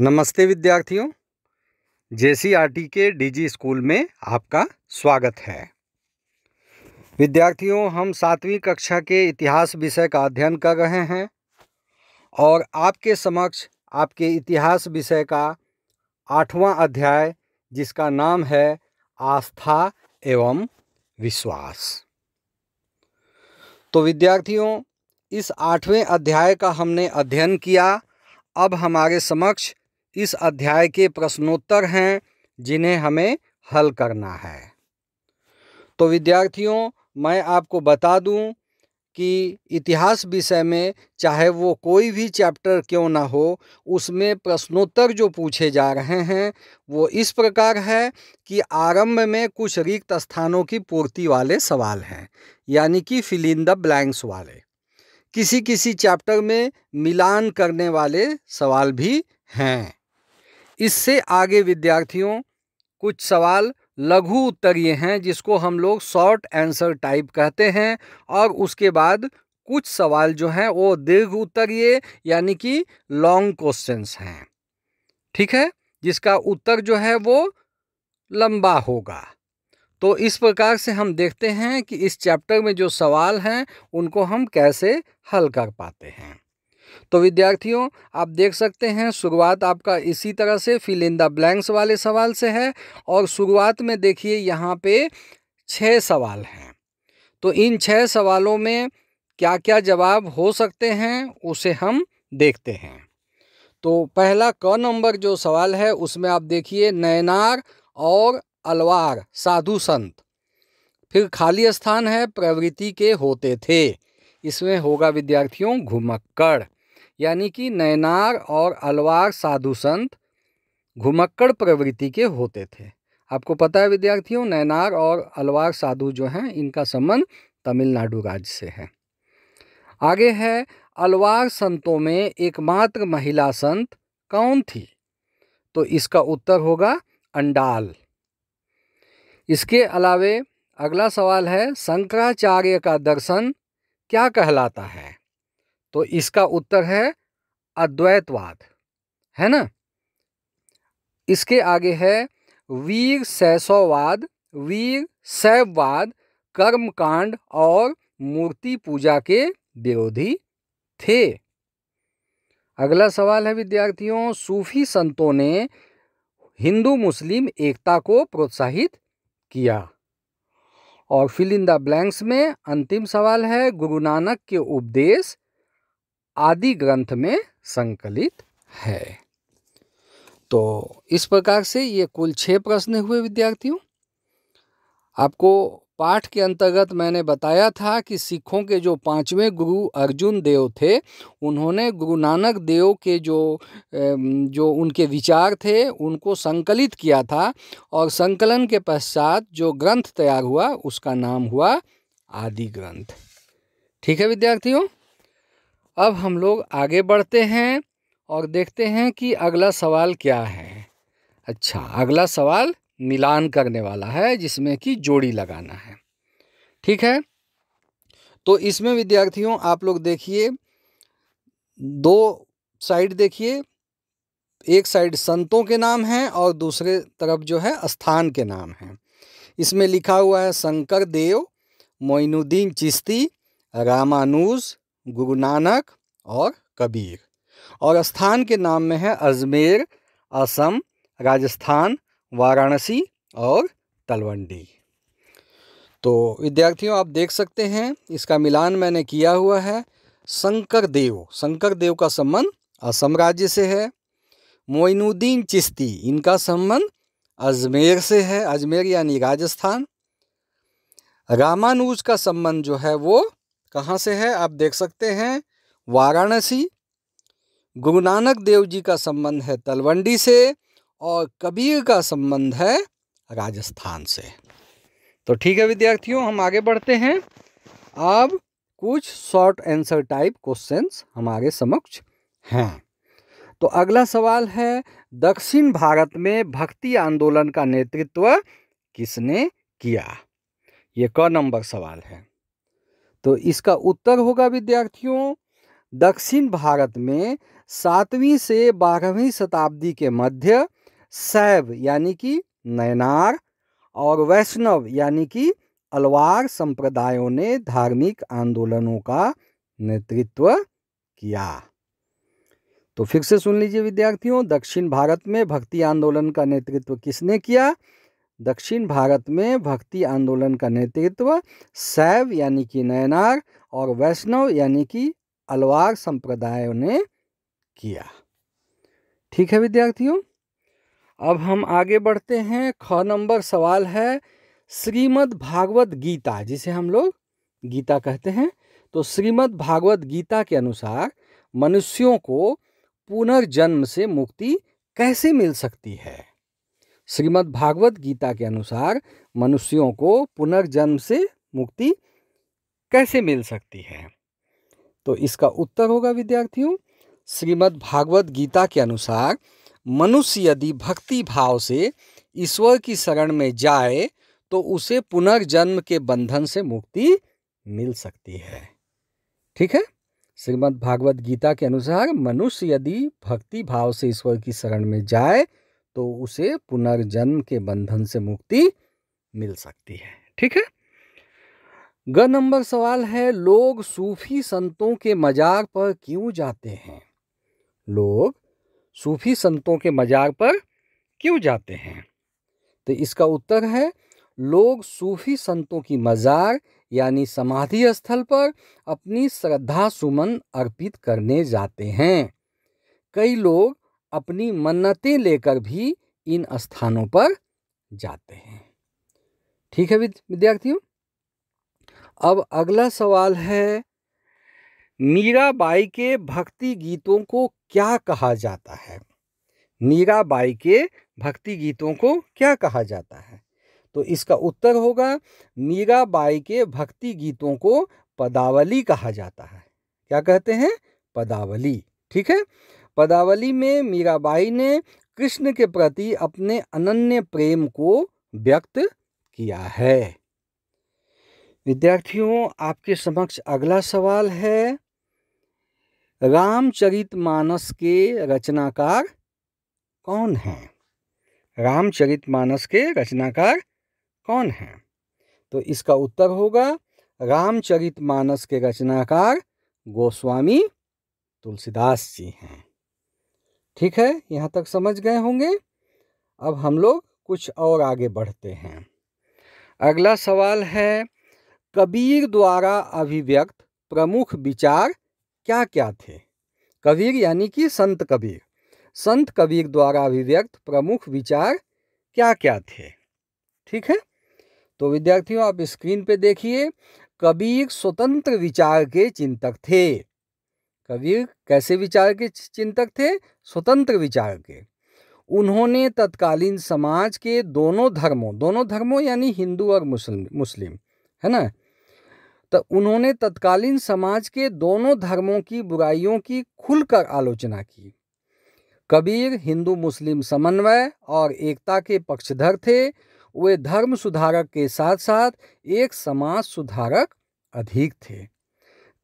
नमस्ते विद्यार्थियों जेसीआरटी के डीजी स्कूल में आपका स्वागत है विद्यार्थियों हम सातवीं कक्षा के इतिहास विषय का अध्ययन कर रहे हैं और आपके समक्ष आपके इतिहास विषय का आठवां अध्याय जिसका नाम है आस्था एवं विश्वास तो विद्यार्थियों इस आठवें अध्याय का हमने अध्ययन किया अब हमारे समक्ष इस अध्याय के प्रश्नोत्तर हैं जिन्हें हमें हल करना है तो विद्यार्थियों मैं आपको बता दूं कि इतिहास विषय में चाहे वो कोई भी चैप्टर क्यों ना हो उसमें प्रश्नोत्तर जो पूछे जा रहे हैं वो इस प्रकार है कि आरंभ में कुछ रिक्त स्थानों की पूर्ति वाले सवाल हैं यानी कि फिल इन द ब्लैंक्स वाले किसी किसी चैप्टर में मिलान करने वाले सवाल भी हैं इससे आगे विद्यार्थियों कुछ सवाल लघु उत्तरीय हैं जिसको हम लोग शॉर्ट आंसर टाइप कहते हैं और उसके बाद कुछ सवाल जो हैं वो दीर्घ उत्तरीय यानी कि लॉन्ग क्वेश्चंस हैं ठीक है जिसका उत्तर जो है वो लंबा होगा तो इस प्रकार से हम देखते हैं कि इस चैप्टर में जो सवाल हैं उनको हम कैसे हल कर पाते हैं तो विद्यार्थियों आप देख सकते हैं शुरुआत आपका इसी तरह से फिल इन द ब्लैंक्स वाले सवाल से है और शुरुआत में देखिए यहाँ पे छः सवाल हैं तो इन छः सवालों में क्या क्या जवाब हो सकते हैं उसे हम देखते हैं तो पहला क नंबर जो सवाल है उसमें आप देखिए नैनार और अलवार साधु संत फिर खाली स्थान है प्रवृत्ति के होते थे इसमें होगा विद्यार्थियों घुमक्कड़ यानी कि नैनार और अलवार साधु संत घुमक्कड़ प्रवृत्ति के होते थे आपको पता है विद्यार्थियों नैनार और अलवार साधु जो हैं इनका संबंध तमिलनाडु राज्य से है आगे है अलवार संतों में एकमात्र महिला संत कौन थी तो इसका उत्तर होगा अंडाल इसके अलावे अगला सवाल है शंकराचार्य का दर्शन क्या कहलाता है तो इसका उत्तर है अद्वैतवाद है ना इसके आगे है वीर सैसोवाद वीर शैववाद कर्मकांड और मूर्ति पूजा के विरोधी थे अगला सवाल है विद्यार्थियों सूफी संतों ने हिंदू मुस्लिम एकता को प्रोत्साहित किया और फिल इन द ब्लैंक्स में अंतिम सवाल है गुरु नानक के उपदेश आदि ग्रंथ में संकलित है तो इस प्रकार से ये कुल छः प्रश्न हुए विद्यार्थियों आपको पाठ के अंतर्गत मैंने बताया था कि सिखों के जो पांचवें गुरु अर्जुन देव थे उन्होंने गुरु नानक देव के जो जो उनके विचार थे उनको संकलित किया था और संकलन के पश्चात जो ग्रंथ तैयार हुआ उसका नाम हुआ आदि ग्रंथ ठीक है विद्यार्थियों अब हम लोग आगे बढ़ते हैं और देखते हैं कि अगला सवाल क्या है अच्छा अगला सवाल मिलान करने वाला है जिसमें कि जोड़ी लगाना है ठीक है तो इसमें विद्यार्थियों आप लोग देखिए दो साइड देखिए एक साइड संतों के नाम हैं और दूसरे तरफ जो है स्थान के नाम हैं इसमें लिखा हुआ है शंकर देव मोइनुद्दीन चिश्ती रामानुज गुरु नानक और कबीर और स्थान के नाम में है अजमेर असम राजस्थान वाराणसी और तलवंडी तो विद्यार्थियों आप देख सकते हैं इसका मिलान मैंने किया हुआ है शंकर देव शंकर देव का संबंध असम राज्य से है मोइनुद्दीन चिश्ती इनका संबंध अजमेर से है अजमेर यानी राजस्थान रामानुज का संबंध जो है वो कहाँ से है आप देख सकते हैं वाराणसी गुरु नानक देव जी का संबंध है तलवंडी से और कबीर का संबंध है राजस्थान से तो ठीक है विद्यार्थियों हम आगे बढ़ते हैं अब कुछ शॉर्ट आंसर टाइप क्वेश्चंस हमारे समक्ष हैं तो अगला सवाल है दक्षिण भारत में भक्ति आंदोलन का नेतृत्व किसने किया ये क नंबर सवाल है तो इसका उत्तर होगा विद्यार्थियों दक्षिण भारत में सातवीं से बारहवीं शताब्दी के मध्य शैव यानी कि नैनार और वैष्णव यानी कि अलवार संप्रदायों ने धार्मिक आंदोलनों का नेतृत्व किया तो फिर से सुन लीजिए विद्यार्थियों दक्षिण भारत में भक्ति आंदोलन का नेतृत्व किसने किया दक्षिण भारत में भक्ति आंदोलन का नेतृत्व शैव यानी कि नयनार और वैष्णव यानी कि अलवार संप्रदायों ने किया ठीक है विद्यार्थियों अब हम आगे बढ़ते हैं ख नंबर सवाल है श्रीमद् भागवत गीता जिसे हम लोग गीता कहते हैं तो श्रीमद् भागवत गीता के अनुसार मनुष्यों को पुनर्जन्म से मुक्ति कैसे मिल सकती है श्रीमद् भागवत गीता के अनुसार मनुष्यों को पुनर्जन्म से मुक्ति कैसे मिल सकती है तो इसका उत्तर होगा विद्यार्थियों श्रीमद् भागवत गीता के अनुसार मनुष्य यदि भक्ति भाव से ईश्वर की शरण में जाए तो उसे पुनर्जन्म के बंधन से मुक्ति मिल सकती है ठीक है श्रीमद् भागवत गीता के अनुसार मनुष्य यदि भक्ति भाव से ईश्वर की शरण में जाए तो उसे पुनर्जन्म के बंधन से मुक्ति मिल सकती है ठीक है ग नंबर सवाल है लोग सूफी संतों के मजार पर क्यों जाते हैं लोग सूफी संतों के मजार पर क्यों जाते हैं तो इसका उत्तर है लोग सूफी संतों की मज़ार यानी समाधि स्थल पर अपनी श्रद्धा सुमन अर्पित करने जाते हैं कई लोग अपनी मन्नतें लेकर भी इन स्थानों पर जाते हैं ठीक है विद्यार्थियों अब अगला सवाल है मीराबाई के भक्ति गीतों को क्या कहा जाता है मीराबाई के भक्ति गीतों को क्या कहा जाता है तो इसका उत्तर होगा मीराबाई के भक्ति गीतों को पदावली कहा जाता है क्या कहते हैं पदावली ठीक है पदावली में मीराबाई ने कृष्ण के प्रति अपने अनन्य प्रेम को व्यक्त किया है विद्यार्थियों आपके समक्ष अगला सवाल है रामचरितमानस के रचनाकार कौन हैं रामचरितमानस के रचनाकार कौन हैं तो इसका उत्तर होगा रामचरितमानस के रचनाकार गोस्वामी तुलसीदास जी हैं ठीक है यहाँ तक समझ गए होंगे अब हम लोग कुछ और आगे बढ़ते हैं अगला सवाल है कबीर द्वारा अभिव्यक्त प्रमुख विचार क्या क्या थे कबीर यानी कि संत कबीर संत कबीर द्वारा अभिव्यक्त प्रमुख विचार क्या क्या थे ठीक है तो विद्यार्थियों आप स्क्रीन पे देखिए कबीर स्वतंत्र विचार के चिंतक थे कबीर कैसे विचार के चिंतक थे स्वतंत्र विचार के उन्होंने तत्कालीन समाज के दोनों धर्मों दोनों धर्मों यानी हिंदू और मुस्लिम मुस्लिम है ना तो उन्होंने तत्कालीन समाज के दोनों धर्मों की बुराइयों की खुलकर आलोचना की कबीर हिंदू मुस्लिम समन्वय और एकता के पक्षधर थे वे धर्म सुधारक के साथ साथ एक समाज सुधारक अधिक थे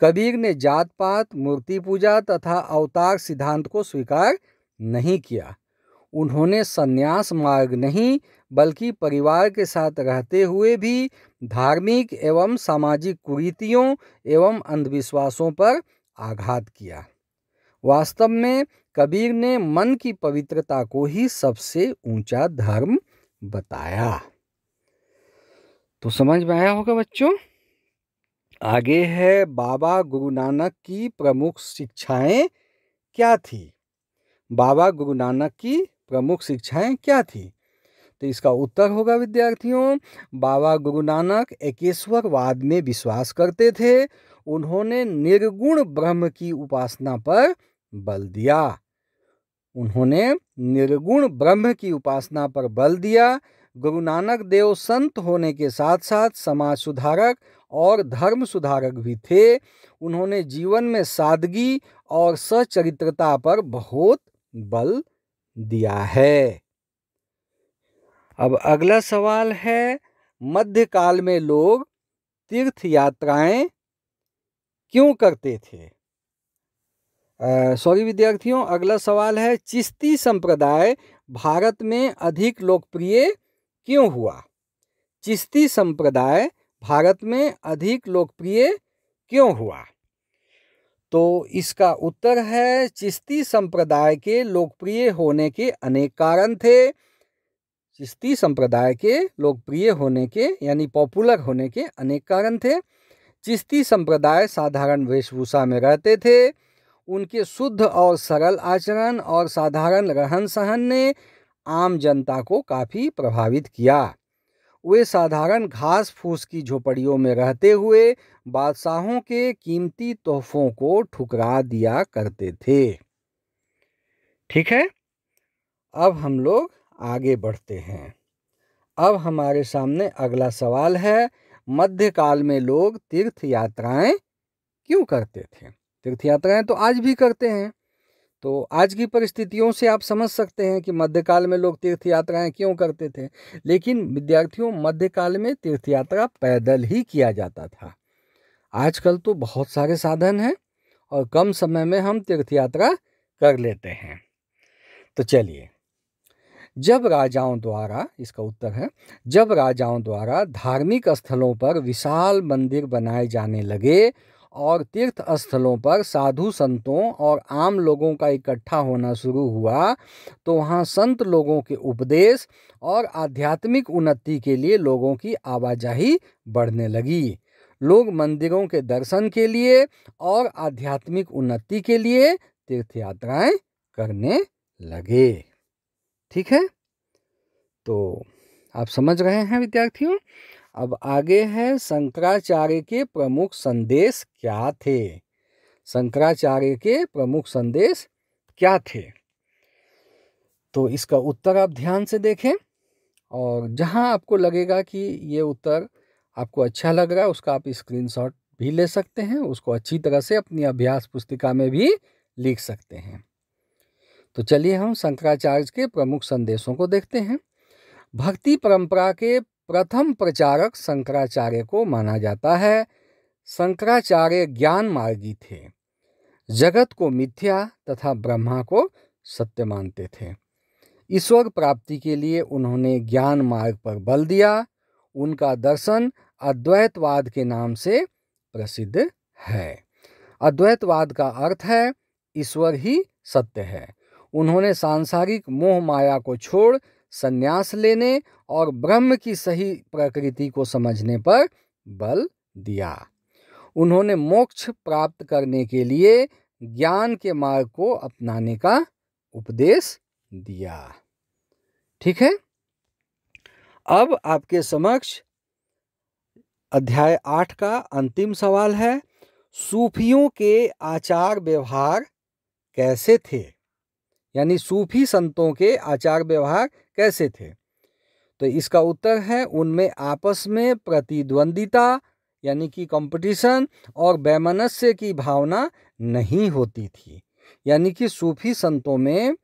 कबीर ने जात पात मूर्ति पूजा तथा अवतार सिद्धांत को स्वीकार नहीं किया उन्होंने संन्यास मार्ग नहीं बल्कि परिवार के साथ रहते हुए भी धार्मिक एवं सामाजिक कुरीतियों एवं अंधविश्वासों पर आघात किया वास्तव में कबीर ने मन की पवित्रता को ही सबसे ऊंचा धर्म बताया तो समझ में आया होगा बच्चों आगे है बाबा गुरु नानक की प्रमुख शिक्षाएं क्या थी बाबा गुरु नानक की प्रमुख शिक्षाएं क्या थी तो इसका उत्तर होगा विद्यार्थियों बाबा गुरु नानक एकेश्वरवाद में विश्वास करते थे उन्होंने निर्गुण ब्रह्म की उपासना पर बल दिया उन्होंने निर्गुण ब्रह्म की उपासना पर बल दिया गुरु नानक देव संत होने के साथ साथ समाज सुधारक और धर्म सुधारक भी थे उन्होंने जीवन में सादगी और सचरित्रता पर बहुत बल दिया है अब अगला सवाल है मध्यकाल में लोग तीर्थ यात्राएं क्यों करते थे सॉरी विद्यार्थियों अगला सवाल है चिश्ती संप्रदाय भारत में अधिक लोकप्रिय क्यों हुआ चिश्ती संप्रदाय भारत में अधिक लोकप्रिय क्यों हुआ तो इसका उत्तर है चिश्ती संप्रदाय के लोकप्रिय होने के अनेक कारण थे चिश्ती संप्रदाय के लोकप्रिय होने के यानी पॉपुलर होने के अनेक कारण थे चिश्ती संप्रदाय साधारण वेशभूषा में रहते थे उनके शुद्ध और सरल आचरण और साधारण रहन सहन ने आम जनता को काफ़ी प्रभावित किया वे साधारण घास फूस की झोपड़ियों में रहते हुए बादशाहों के कीमती तोहफों को ठुकरा दिया करते थे ठीक है अब हम लोग आगे बढ़ते हैं अब हमारे सामने अगला सवाल है मध्यकाल में लोग तीर्थ यात्राएं क्यों करते थे तीर्थ यात्राएं तो आज भी करते हैं तो आज की परिस्थितियों से आप समझ सकते हैं कि मध्यकाल में लोग तीर्थ यात्राएं क्यों करते थे लेकिन विद्यार्थियों मध्यकाल में तीर्थ यात्रा पैदल ही किया जाता था आजकल तो बहुत सारे साधन हैं और कम समय में हम तीर्थ यात्रा कर लेते हैं तो चलिए जब राजाओं द्वारा इसका उत्तर है जब राजाओं द्वारा धार्मिक स्थलों पर विशाल मंदिर बनाए जाने लगे और तीर्थ स्थलों पर साधु संतों और आम लोगों का इकट्ठा होना शुरू हुआ तो वहाँ संत लोगों के उपदेश और आध्यात्मिक उन्नति के लिए लोगों की आवाजाही बढ़ने लगी लोग मंदिरों के दर्शन के लिए और आध्यात्मिक उन्नति के लिए तीर्थ यात्राएं करने लगे ठीक है तो आप समझ रहे हैं विद्यार्थियों अब आगे है शंकराचार्य के प्रमुख संदेश क्या थे शंकराचार्य के प्रमुख संदेश क्या थे तो इसका उत्तर आप ध्यान से देखें और जहां आपको लगेगा कि ये उत्तर आपको अच्छा लग रहा है उसका आप स्क्रीनशॉट भी ले सकते हैं उसको अच्छी तरह से अपनी अभ्यास पुस्तिका में भी लिख सकते हैं तो चलिए हम शंकराचार्य के प्रमुख संदेशों को देखते हैं भक्ति परंपरा के प्रथम प्रचारक शंकराचार्य को माना जाता है शंकराचार्य ज्ञान मार्गी थे जगत को मिथ्या तथा ब्रह्मा को सत्य मानते थे ईश्वर प्राप्ति के लिए उन्होंने ज्ञान मार्ग पर बल दिया उनका दर्शन अद्वैतवाद के नाम से प्रसिद्ध है अद्वैतवाद का अर्थ है ईश्वर ही सत्य है उन्होंने सांसारिक मोह माया को छोड़ संन्यास लेने और ब्रह्म की सही प्रकृति को समझने पर बल दिया उन्होंने मोक्ष प्राप्त करने के लिए ज्ञान के मार्ग को अपनाने का उपदेश दिया ठीक है अब आपके समक्ष अध्याय आठ का अंतिम सवाल है सूफियों के आचार व्यवहार कैसे थे यानी सूफी संतों के आचार व्यवहार कैसे थे तो इसका उत्तर है उनमें आपस में प्रतिद्वंदिता यानी कि कंपटीशन और वैमनस्य की भावना नहीं होती थी यानी कि सूफी संतों में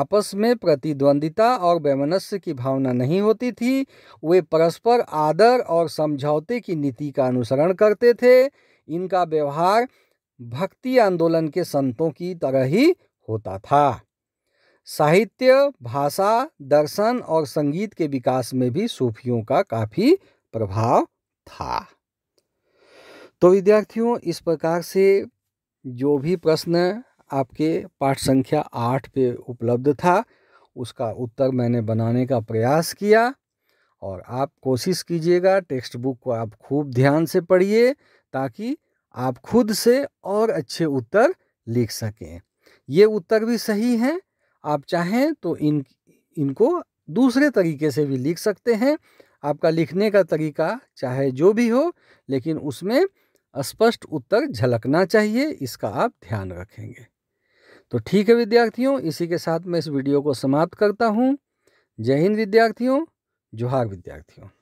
आपस में प्रतिद्वंदिता और वैमनस्य की भावना नहीं होती थी वे परस्पर आदर और समझौते की नीति का अनुसरण करते थे इनका व्यवहार भक्ति आंदोलन के संतों की तरह ही होता था साहित्य भाषा दर्शन और संगीत के विकास में भी सूफियों का काफ़ी प्रभाव था तो विद्यार्थियों इस प्रकार से जो भी प्रश्न आपके पाठ संख्या आठ पे उपलब्ध था उसका उत्तर मैंने बनाने का प्रयास किया और आप कोशिश कीजिएगा टेक्स्ट बुक को आप खूब ध्यान से पढ़िए ताकि आप खुद से और अच्छे उत्तर लिख सकें ये उत्तर भी सही हैं आप चाहें तो इन इनको दूसरे तरीके से भी लिख सकते हैं आपका लिखने का तरीका चाहे जो भी हो लेकिन उसमें स्पष्ट उत्तर झलकना चाहिए इसका आप ध्यान रखेंगे तो ठीक है विद्यार्थियों इसी के साथ मैं इस वीडियो को समाप्त करता हूँ जय हिंद विद्यार्थियों जोहार विद्यार्थियों